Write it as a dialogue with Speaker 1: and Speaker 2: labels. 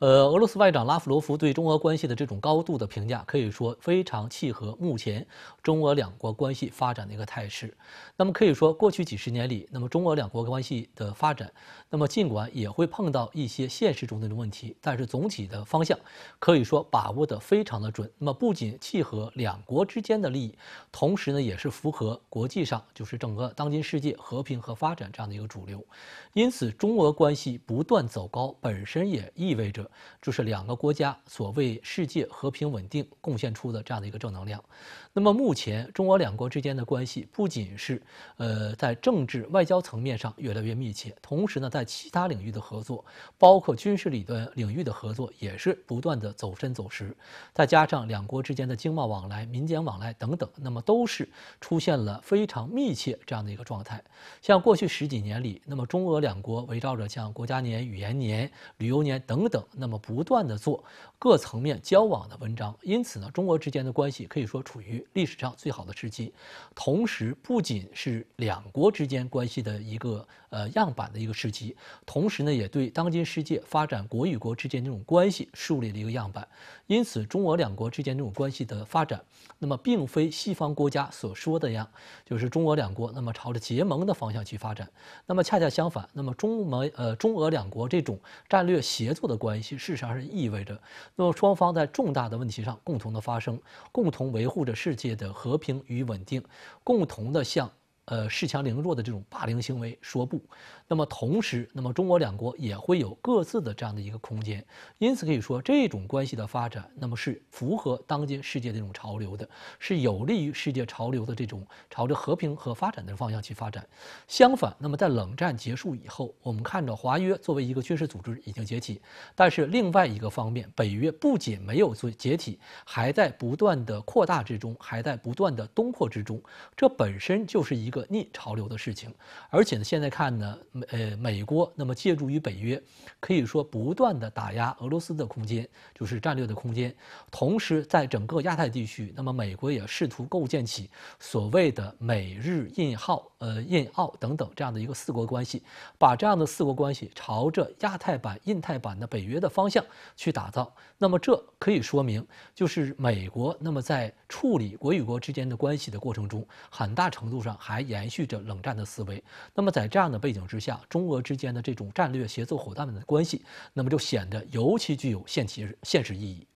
Speaker 1: 呃，俄罗斯外长拉夫罗夫对中俄关系的这种高度的评价，可以说非常契合目前中俄两国关系发展的一个态势。那么可以说，过去几十年里，那么中俄两国关系的发展，那么尽管也会碰到一些现实中的问题，但是总体的方向可以说把握的非常的准。那么不仅契合两国之间的利益，同时呢，也是符合国际上就是整个当今世界和平和发展这样的一个主流。因此，中俄关系不断走高，本身也意味着。就是两个国家所为世界和平稳定贡献出的这样的一个正能量。那么，目前中俄两国之间的关系不仅是呃在政治外交层面上越来越密切，同时呢，在其他领域的合作，包括军事里论领域的合作，也是不断的走深走实。再加上两国之间的经贸往来、民间往来等等，那么都是出现了非常密切这样的一个状态。像过去十几年里，那么中俄两国围绕着像国家年、语言年、旅游年等等。那么不断的做各层面交往的文章，因此呢，中俄之间的关系可以说处于历史上最好的时期。同时，不仅是两国之间关系的一个呃样板的一个时期，同时呢，也对当今世界发展国与国之间这种关系树立了一个样板。因此，中俄两国之间这种关系的发展，那么并非西方国家所说的样，就是中俄两国那么朝着结盟的方向去发展。那么恰恰相反，那么中俄呃中俄两国这种战略协作的关系。其事实上是意味着，那么双方在重大的问题上共同的发生，共同维护着世界的和平与稳定，共同的向。呃，恃强凌弱的这种霸凌行为说不，那么同时，那么中俄两国也会有各自的这样的一个空间。因此可以说，这种关系的发展，那么是符合当今世界这种潮流的，是有利于世界潮流的这种朝着和平和发展的方向去发展。相反，那么在冷战结束以后，我们看到华约作为一个军事组织已经解体，但是另外一个方面，北约不仅没有做解体，还在不断的扩大之中，还在不断的东扩之中。这本身就是一个。逆潮流的事情，而且呢，现在看呢，美呃美国那么借助于北约，可以说不断的打压俄罗斯的空间，就是战略的空间。同时，在整个亚太地区，那么美国也试图构建起所谓的美日印澳呃印澳等等这样的一个四国关系，把这样的四国关系朝着亚太版、印太版的北约的方向去打造。那么这可以说明，就是美国那么在处理国与国之间的关系的过程中，很大程度上还。延续着冷战的思维，那么在这样的背景之下，中俄之间的这种战略协作伙伴们的关系，那么就显得尤其具有现实现实意义。